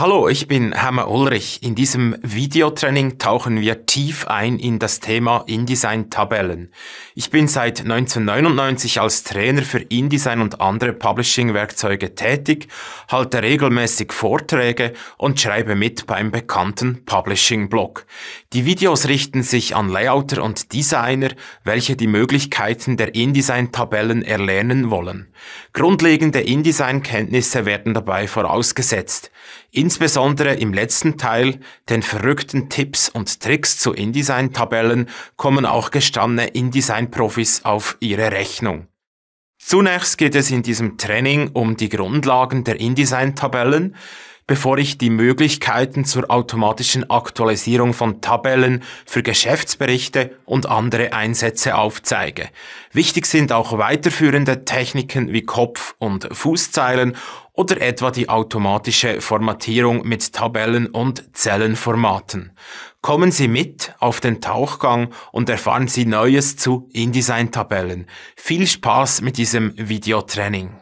Hallo, ich bin Hammer Ulrich. In diesem Videotraining tauchen wir tief ein in das Thema InDesign-Tabellen. Ich bin seit 1999 als Trainer für InDesign und andere Publishing-Werkzeuge tätig, halte regelmäßig Vorträge und schreibe mit beim bekannten Publishing-Blog. Die Videos richten sich an Layouter und Designer, welche die Möglichkeiten der InDesign-Tabellen erlernen wollen. Grundlegende InDesign-Kenntnisse werden dabei vorausgesetzt. In Insbesondere im letzten Teil, den verrückten Tipps und Tricks zu InDesign-Tabellen, kommen auch gestandene InDesign-Profis auf ihre Rechnung. Zunächst geht es in diesem Training um die Grundlagen der InDesign-Tabellen, bevor ich die Möglichkeiten zur automatischen Aktualisierung von Tabellen für Geschäftsberichte und andere Einsätze aufzeige. Wichtig sind auch weiterführende Techniken wie Kopf- und Fußzeilen oder etwa die automatische Formatierung mit Tabellen und Zellenformaten. Kommen Sie mit auf den Tauchgang und erfahren Sie Neues zu InDesign-Tabellen. Viel Spaß mit diesem Videotraining.